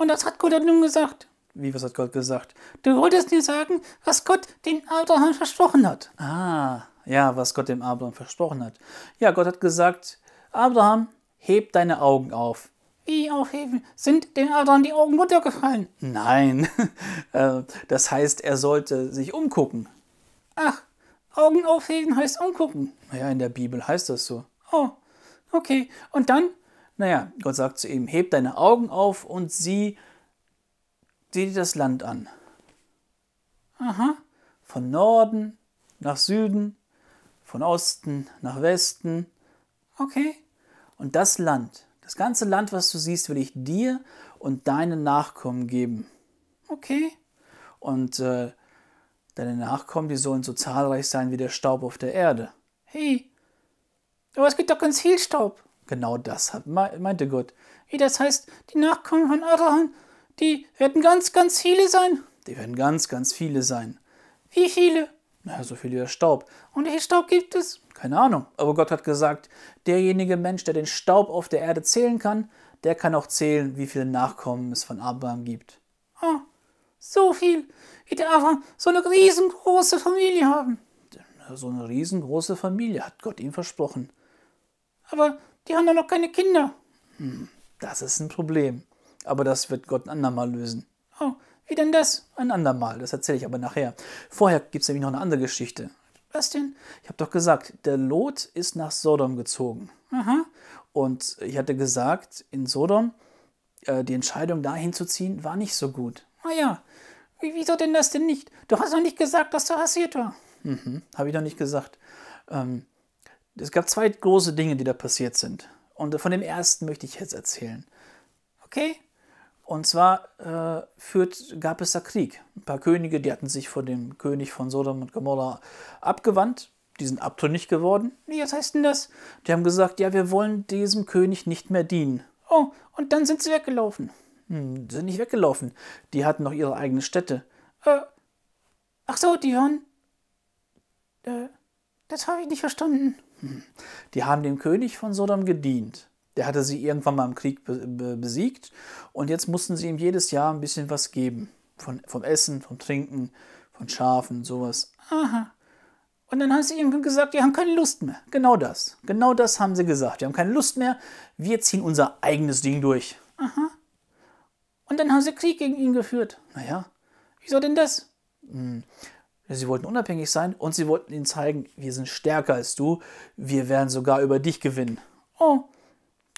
Und das hat Gott nun gesagt. Wie, was hat Gott gesagt? Du wolltest mir sagen, was Gott dem Abraham versprochen hat. Ah, ja, was Gott dem Abraham versprochen hat. Ja, Gott hat gesagt, Abraham, heb deine Augen auf. Wie aufheben? Sind dem Abraham die Augen runtergefallen? Nein, äh, das heißt, er sollte sich umgucken. Ach, Augen aufheben heißt umgucken. Ja, in der Bibel heißt das so. Oh, okay. Und dann naja, Gott sagt zu ihm, heb deine Augen auf und sieh, sieh dir das Land an. Aha, von Norden nach Süden, von Osten nach Westen. Okay. Und das Land, das ganze Land, was du siehst, will ich dir und deinen Nachkommen geben. Okay. Und äh, deine Nachkommen, die sollen so zahlreich sein wie der Staub auf der Erde. Hey, aber es gibt doch ganz viel Staub. Genau das meinte Gott. Das heißt, die Nachkommen von Abraham, die werden ganz, ganz viele sein. Die werden ganz, ganz viele sein. Wie viele? Naja, so viel wie der Staub. Und wie viel Staub gibt es? Keine Ahnung. Aber Gott hat gesagt, derjenige Mensch, der den Staub auf der Erde zählen kann, der kann auch zählen, wie viele Nachkommen es von Abraham gibt. Oh, so viel. Wie der Abraham so eine riesengroße Familie haben. So eine riesengroße Familie hat Gott ihm versprochen. Aber die haben doch noch keine Kinder. Hm, das ist ein Problem. Aber das wird Gott ein andermal lösen. Oh, wie denn das? Ein andermal, das erzähle ich aber nachher. Vorher gibt es nämlich noch eine andere Geschichte. Was denn? Ich habe doch gesagt, der Lot ist nach Sodom gezogen. Aha. Und ich hatte gesagt, in Sodom, äh, die Entscheidung dahin zu ziehen, war nicht so gut. Ah ja, wie, wieso denn das denn nicht? Du hast doch nicht gesagt, dass du rasiert war. Mhm, habe ich doch nicht gesagt. Ähm, es gab zwei große Dinge, die da passiert sind. Und von dem ersten möchte ich jetzt erzählen. Okay? Und zwar äh, führt, gab es da Krieg. Ein paar Könige, die hatten sich vor dem König von Sodom und Gomorra abgewandt. Die sind abtrünnig geworden. Wie, was heißt denn das? Die haben gesagt, ja, wir wollen diesem König nicht mehr dienen. Oh, und dann sind sie weggelaufen. Hm, sind nicht weggelaufen. Die hatten noch ihre eigene Städte. Äh, ach so, die waren... Äh, das habe ich nicht verstanden. Die haben dem König von Sodom gedient. Der hatte sie irgendwann mal im Krieg besiegt und jetzt mussten sie ihm jedes Jahr ein bisschen was geben. Von, vom Essen, vom Trinken, von Schafen, sowas. Aha. Und dann haben sie ihm gesagt, die haben keine Lust mehr. Genau das. Genau das haben sie gesagt. Die haben keine Lust mehr. Wir ziehen unser eigenes Ding durch. Aha. Und dann haben sie Krieg gegen ihn geführt. Naja, wieso denn das? Hm. Sie wollten unabhängig sein und sie wollten ihnen zeigen, wir sind stärker als du, wir werden sogar über dich gewinnen. Oh,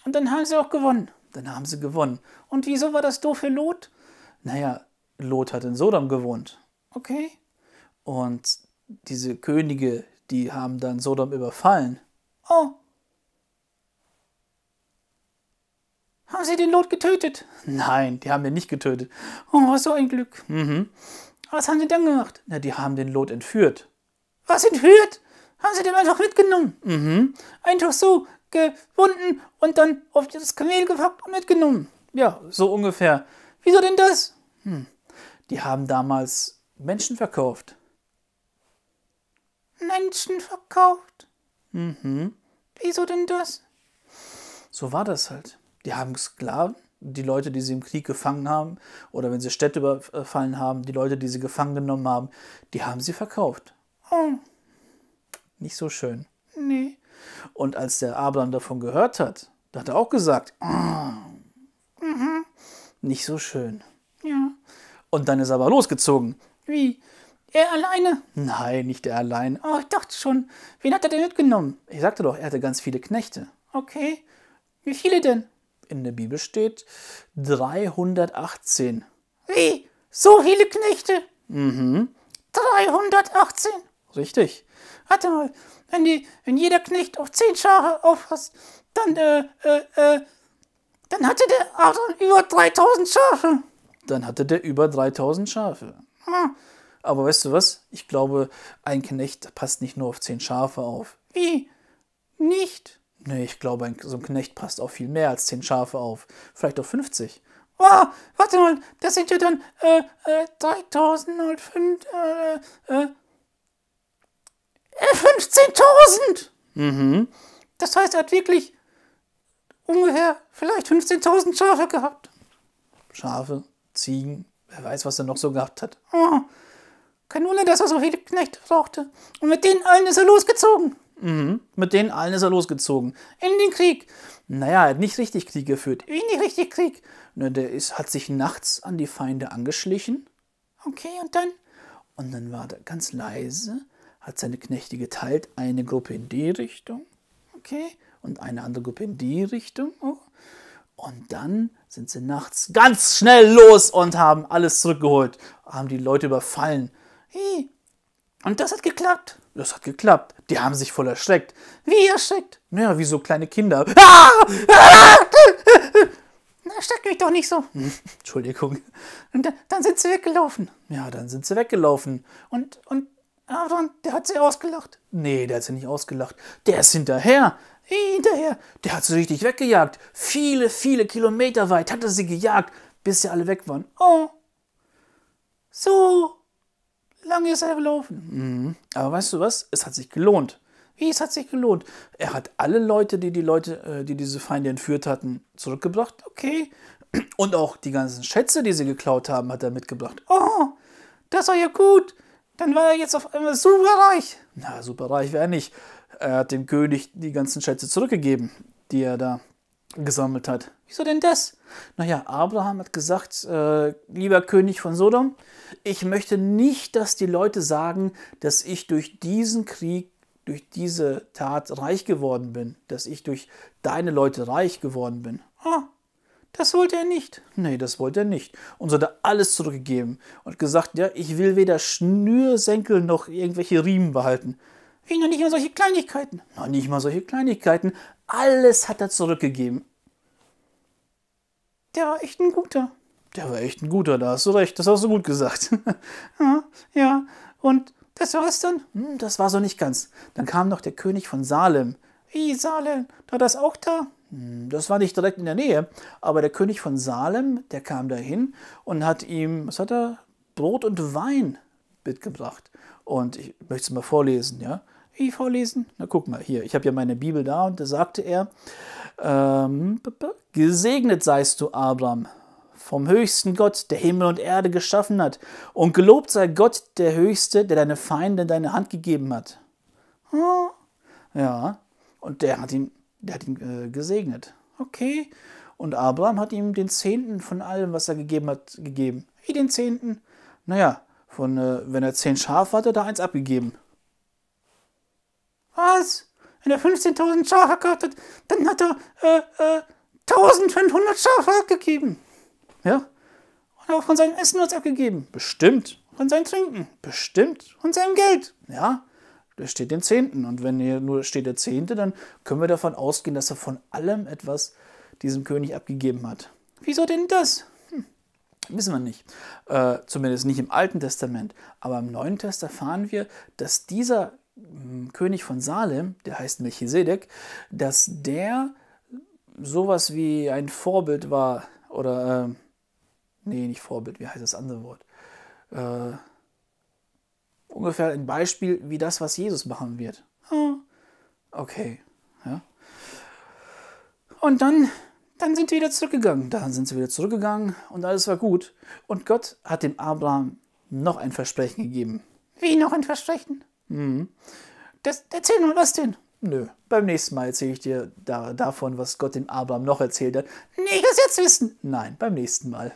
und dann haben sie auch gewonnen. Dann haben sie gewonnen. Und wieso war das doof für Lot? Naja, Lot hat in Sodom gewohnt. Okay. Und diese Könige, die haben dann Sodom überfallen. Oh. Haben sie den Lot getötet? Nein, die haben ihn nicht getötet. Oh, was so ein Glück. Mhm. Was haben sie dann gemacht? Na, die haben den Lot entführt. Was entführt? Haben sie den einfach mitgenommen? Mhm. Einfach so gewunden und dann auf das Kamel gepackt und mitgenommen. Ja, so ungefähr. Wieso denn das? Hm. Die haben damals Menschen verkauft. Menschen verkauft? Mhm. Wieso denn das? So war das halt. Die haben Sklaven die Leute, die sie im Krieg gefangen haben, oder wenn sie Städte überfallen haben, die Leute, die sie gefangen genommen haben, die haben sie verkauft. Hm. Nicht so schön. Nee. Und als der Abraham davon gehört hat, da hat er auch gesagt, oh, mhm. nicht so schön. Ja. Und dann ist er aber losgezogen. Wie? Er alleine? Nein, nicht er allein. Oh, ich dachte schon. Wen hat er denn mitgenommen? Ich sagte doch, er hatte ganz viele Knechte. Okay. Wie viele denn? in der Bibel steht 318. Wie? So viele Knechte? Mhm. 318. Richtig. Warte mal, wenn, die, wenn jeder Knecht auf 10 Schafe aufpasst, dann, äh, äh, äh, dann hatte der Aaron über 3000 Schafe. Dann hatte der über 3000 Schafe. Hm. Aber weißt du was? Ich glaube, ein Knecht passt nicht nur auf 10 Schafe auf. Wie? Nicht? Nee, ich glaube, so ein Knecht passt auf viel mehr als 10 Schafe auf. Vielleicht auf 50. Oh, ah, warte mal, das sind ja dann äh, äh, 3005, äh, äh, 15.000! Äh, mhm. Das heißt, er hat wirklich ungefähr vielleicht 15.000 Schafe gehabt. Schafe, Ziegen, wer weiß, was er noch so gehabt hat. Oh, kein Wunder, dass er so viele Knechte brauchte. Und mit denen allen ist er losgezogen. Mhm. Mit denen allen ist er losgezogen. In den Krieg. Naja, er hat nicht richtig Krieg geführt. In den richtig Krieg. Na, ne, der ist, hat sich nachts an die Feinde angeschlichen. Okay, und dann? Und dann war er ganz leise, hat seine Knechte geteilt. Eine Gruppe in die Richtung. Okay. Und eine andere Gruppe in die Richtung. Oh. Und dann sind sie nachts ganz schnell los und haben alles zurückgeholt. Haben die Leute überfallen. Hey, und das hat geklappt. Das hat geklappt. Die haben sich voll erschreckt. Wie erschreckt? Naja, wie so kleine Kinder. Ah! Ah! Na, steck mich doch nicht so. Hm, Entschuldigung. Und dann, sind sie weggelaufen. Ja, dann sind sie weggelaufen. Und, und Aaron, der hat sie ausgelacht. Nee, der hat sie nicht ausgelacht. Der ist hinterher. Hinterher. Der hat sie richtig weggejagt. Viele, viele Kilometer weit hat er sie gejagt, bis sie alle weg waren. Oh. So lange ist er gelaufen? Mhm. Aber weißt du was? Es hat sich gelohnt. Wie, es hat sich gelohnt. Er hat alle Leute, die die Leute, äh, die diese Feinde entführt hatten, zurückgebracht. Okay. Und auch die ganzen Schätze, die sie geklaut haben, hat er mitgebracht. Oh, das war ja gut. Dann war er jetzt auf einmal superreich. Na, superreich wäre er nicht. Er hat dem König die ganzen Schätze zurückgegeben, die er da gesammelt hat. Wieso denn das? Naja, Abraham hat gesagt, äh, lieber König von Sodom, ich möchte nicht, dass die Leute sagen, dass ich durch diesen Krieg, durch diese Tat reich geworden bin, dass ich durch deine Leute reich geworden bin. Ah, das wollte er nicht. Nee, das wollte er nicht. Und so hat er alles zurückgegeben und gesagt, ja, ich will weder Schnürsenkel noch irgendwelche Riemen behalten. Wie noch nicht mal solche Kleinigkeiten. Noch nicht mal solche Kleinigkeiten. Alles hat er zurückgegeben. Der war echt ein guter. Der war echt ein guter, da hast du recht, das hast du gut gesagt. ja, und das war's dann? Hm, das war so nicht ganz. Dann kam noch der König von Salem. Wie, Salem, war das auch da? Hm, das war nicht direkt in der Nähe, aber der König von Salem, der kam dahin und hat ihm, was hat er? Brot und Wein mitgebracht. Und ich möchte es mal vorlesen, ja ich vorlesen? Na guck mal, hier, ich habe ja meine Bibel da und da sagte er, ähm, gesegnet seist du, Abraham, vom höchsten Gott, der Himmel und Erde geschaffen hat. Und gelobt sei Gott, der Höchste, der deine Feinde in deine Hand gegeben hat. Hm. Ja, und der hat ihn, der hat ihn äh, gesegnet. Okay. Und Abraham hat ihm den Zehnten von allem, was er gegeben hat, gegeben. Wie den Zehnten? Naja, von, äh, wenn er zehn Schafe hatte, da eins abgegeben. Was? Wenn er 15.000 Schafe gehabt hat, dann hat er äh, äh, 1500 Schafe abgegeben. Ja? Und auch von seinem Essen was abgegeben. Bestimmt. Von seinem Trinken. Bestimmt. Und seinem Geld. Ja? Da steht den Zehnten. Und wenn hier nur steht der Zehnte, dann können wir davon ausgehen, dass er von allem etwas diesem König abgegeben hat. Wieso denn das? Hm. Wissen wir nicht. Äh, zumindest nicht im Alten Testament. Aber im Neuen Test erfahren wir, dass dieser König von Salem, der heißt Melchisedek, dass der sowas wie ein Vorbild war oder äh, nee, nicht Vorbild, wie heißt das andere Wort? Äh, ungefähr ein Beispiel wie das, was Jesus machen wird. Ah, okay, ja. Und dann, dann sind sie wieder zurückgegangen. Dann sind sie wieder zurückgegangen und alles war gut. Und Gott hat dem Abraham noch ein Versprechen gegeben. Wie noch ein Versprechen? Mhm. Das, erzähl nur das denn. Nö, beim nächsten Mal erzähle ich dir da, davon, was Gott dem Abraham noch erzählt hat. Nee, ich will es jetzt wissen. Nein, beim nächsten Mal.